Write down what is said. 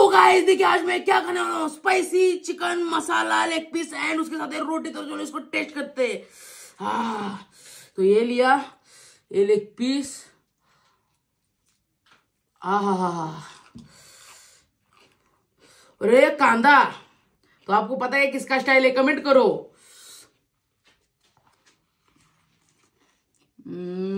सो तो गाइस देखिए आज मैं क्या करने वाला हूँ spicy chicken masala leg piece and उसके साथ एक रोटी तो चलो इसको टेस्ट करते हैं हाँ, तो ये लिया ये लेग पीस आ कांदा तो आपको पता है किसका स्टाइल है कमेंट करो mm.